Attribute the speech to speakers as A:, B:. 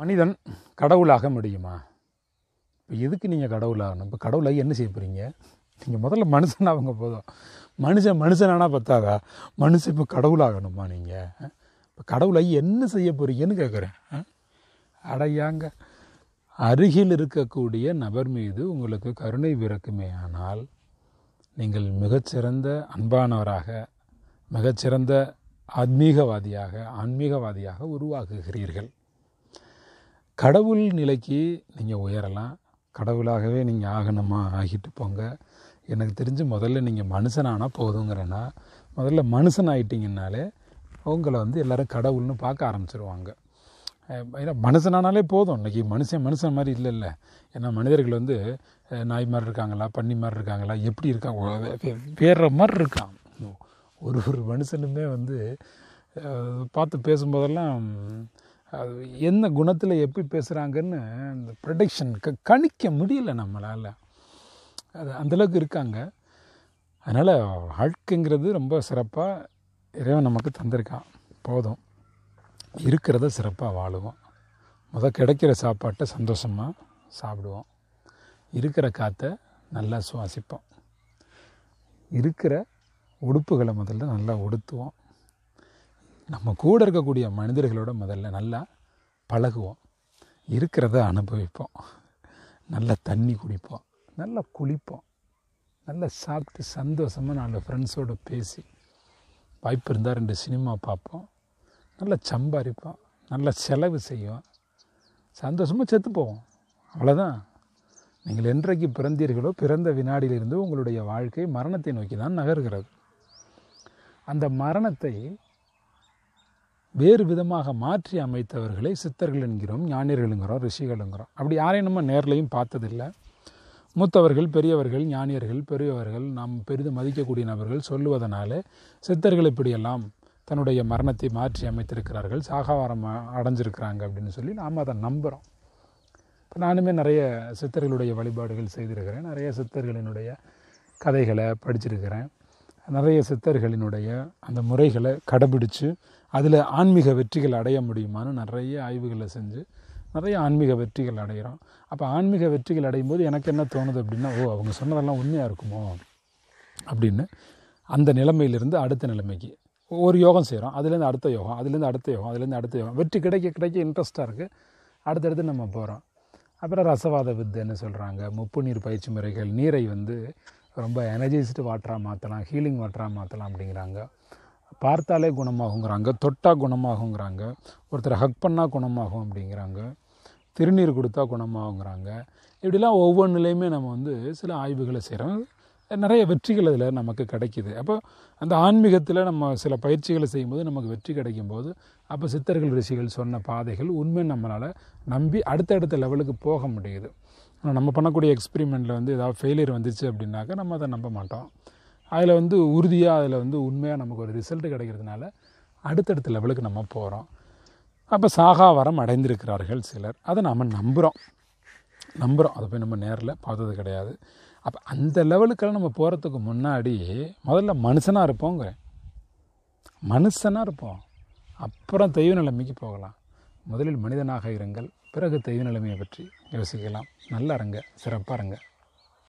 A: மனிதன் கடவுளாக முடியுமா இப்போ எதுக்கு நீங்கள் கடவுளாகணும் இப்போ கடவுளாகி என்ன செய்ய போகிறீங்க நீங்கள் முதல்ல மனுஷன் அவங்க போதும் மனுஷன் மனுஷனானா பத்தாதா மனுஷன் இப்போ கடவுளாகணுமா நீங்கள் இப்போ கடவுளாகி என்ன செய்ய போகிறீங்கன்னு கேட்குறேன் அடையாங்க அருகில் இருக்கக்கூடிய நபர் மீது உங்களுக்கு கருணை பிறக்குமே ஆனால் நீங்கள் மிகச்சிறந்த அன்பானவராக மிகச்சிறந்த ஆத்மீகவாதியாக ஆன்மீகவாதியாக உருவாகுகிறீர்கள் கடவுள் நிலைக்கு நீங்கள் உயரலாம் கடவுளாகவே நீங்கள் ஆகணுமா ஆகிட்டு போங்க எனக்கு தெரிஞ்சு முதல்ல நீங்கள் மனுஷனானால் போதுங்கிறேன்னா முதல்ல மனுஷன் ஆகிட்டிங்கனாலே உங்களை வந்து எல்லோரும் கடவுள்னு பார்க்க ஆரம்பிச்சிருவாங்க ஏன்னா மனுஷனானாலே போதும் இன்றைக்கி மனுஷன் மனுஷன் மாதிரி இல்லை இல்லை ஏன்னா மனிதர்கள் வந்து நாய் மாதிரி இருக்காங்களா பண்ணி மாதிரி இருக்காங்களா எப்படி இருக்காங்க வேற மாதிரி இருக்கான் ஒரு ஒரு மனுஷனுமே வந்து பார்த்து பேசும்போதெல்லாம் அது என்ன குணத்தில் எப்படி பேசுகிறாங்கன்னு அந்த ப்ரொடெக்ஷன் க கணிக்க முடியல நம்மளால் அது அந்தளவுக்கு இருக்காங்க அதனால் வாழ்க்கைங்கிறது ரொம்ப சிறப்பாக இறைவன் நமக்கு தந்திருக்கான் போதும் இருக்கிறத சிறப்பாக வாழுவோம் முதல் கிடைக்கிற சாப்பாட்டை சந்தோஷமாக சாப்பிடுவோம் இருக்கிற காற்றை நல்லா சுவாசிப்போம் இருக்கிற உடுப்புகளை முதல்ல நல்லா உடுத்துவோம் நம்ம கூட இருக்கக்கூடிய மனிதர்களோட முதல்ல நல்லா பழகுவோம் இருக்கிறத அனுபவிப்போம் நல்லா தண்ணி குடிப்போம் நல்லா குளிப்போம் நல்லா சாப்பிட்டு சந்தோஷமாக நாலு ஃப்ரெண்ட்ஸோடு பேசி வாய்ப்பு இருந்தால் ரெண்டு சினிமா பார்ப்போம் நல்லா சம்பாதிப்போம் நல்லா செலவு செய்வோம் சந்தோஷமாக செத்து போவோம் அவ்வளோதான் நீங்கள் என்றைக்கு பிறந்தீர்களோ பிறந்த வினாடியிலிருந்து உங்களுடைய வாழ்க்கை மரணத்தை நோக்கி தான் நகர்கிறது அந்த மரணத்தை வேறு விதமாக மாற்றி அமைத்தவர்களை சித்தர்கள் என்கிறோம் ஞானியர்களுங்கிறோம் ரிஷிகளுங்கிறோம் அப்படி யாரையும் நம்ம நேரிலையும் பார்த்ததில்லை மூத்தவர்கள் பெரியவர்கள் ஞானியர்கள் பெரியவர்கள் நாம் பெரிதும் மதிக்கக்கூடிய நபர்கள் சொல்லுவதனால சித்தர்கள் இப்படியெல்லாம் தன்னுடைய மரணத்தை மாற்றி அமைத்திருக்கிறார்கள் சாகாவாரம் அடைஞ்சிருக்கிறாங்க அப்படின்னு சொல்லி நாம் அதை நம்புகிறோம் இப்போ நானுமே நிறைய சித்தர்களுடைய வழிபாடுகள் செய்திருக்கிறேன் நிறைய சித்தர்களினுடைய கதைகளை படிச்சிருக்கிறேன் நிறைய சித்தர்களினுடைய அந்த முறைகளை கடைபிடித்து அதில் ஆன்மீக வெற்றிகள் அடைய முடியுமான்னு நிறைய ஆய்வுகளை செஞ்சு நிறைய ஆன்மீக வெற்றிகள் அடைகிறோம் அப்போ ஆன்மீக வெற்றிகள் அடையும் போது எனக்கு என்ன தோணுது அப்படின்னா ஓ அவங்க சொன்னதெல்லாம் உண்மையாக இருக்குமோ அப்படின்னு அந்த நிலைமையிலிருந்து அடுத்த நிலைமைக்கு ஒரு யோகம் செய்கிறோம் அதுலேருந்து அடுத்த யோகம் அதுலேருந்து அடுத்த யோகம் அதுலேருந்து அடுத்த யோகம் வெற்றி கிடைக்க கிடைக்க இன்ட்ரெஸ்ட்டாக இருக்குது அடுத்தடுத்து நம்ம போகிறோம் அப்புறம் ரசவாத வித்தைன்னு சொல்கிறாங்க முப்பு நீர் பயிற்சி முறைகள் நீரை வந்து ரொம்ப எனர்ஜைஸ்டு வாட்டராக மாற்றலாம் ஹீலிங் வாட்டராக மாற்றலாம் அப்படிங்கிறாங்க பார்த்தாலே குணமாகுங்கிறாங்க தொட்டால் குணமாகுங்கிறாங்க ஒருத்தர் ஹக் பண்ணால் குணமாகும் அப்படிங்கிறாங்க திருநீர் கொடுத்தா குணமாகுங்கிறாங்க இப்படிலாம் ஒவ்வொன்றுலேயுமே நம்ம வந்து சில ஆய்வுகளை செய்கிறோம் நிறைய வெற்றிகள் அதில் நமக்கு கிடைக்கிது அப்போ அந்த ஆன்மீகத்தில் நம்ம சில பயிற்சிகளை செய்யும்போது நமக்கு வெற்றி கிடைக்கும் போது அப்போ சித்தர்கள் ரிஷிகள் சொன்ன பாதைகள் உண்மை நம்மளால் நம்பி அடுத்தடுத்த லெவலுக்கு போக முடியுது ஆனால் நம்ம பண்ணக்கூடிய எக்ஸ்பிரிமெண்ட்டில் வந்து ஏதாவது ஃபெயிலியர் வந்துச்சு அப்படின்னாக்க நம்ம அதை நம்ப மாட்டோம் அதில் வந்து உறுதியாக அதில் வந்து உண்மையாக நமக்கு ஒரு ரிசல்ட்டு கிடைக்கிறதுனால அடுத்தடுத்த லெவலுக்கு நம்ம போகிறோம் அப்போ சாகா வரம் அடைந்திருக்கிறார்கள் சிலர் அதை நாம் நம்புகிறோம் நம்புகிறோம் அதை போய் நம்ம நேரில் பார்த்தது கிடையாது அப்போ அந்த லெவலுக்கெல்லாம் நம்ம போகிறதுக்கு முன்னாடி முதல்ல மனுஷனாக இருப்போங்கிறேன் மனுஷனாக இருப்போம் அப்புறம் தெய்வ நிலைமைக்கு போகலாம் முதலில் மனிதனாக இருங்கள் பிறகு தெய்வ நிலைமையை பற்றி யோசிக்கலாம் நல்ல அரங்க சிறப்பாக அரங்க